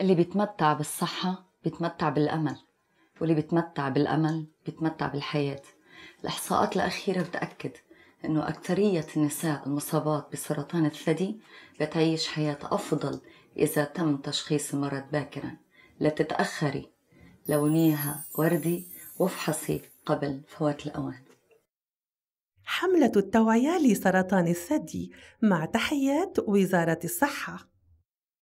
اللي بيتمتع بالصحة بيتمتع بالأمل واللي بيتمتع بالأمل بيتمتع بالحياة الإحصاءات الأخيرة بتأكد أنه أكثرية النساء المصابات بسرطان الثدي بتعيش حياة أفضل إذا تم تشخيص المرض باكرا لا تتأخري لونيها وردي وافحصي قبل فوات الأوان حملة التوعية لسرطان الثدي مع تحيات وزارة الصحة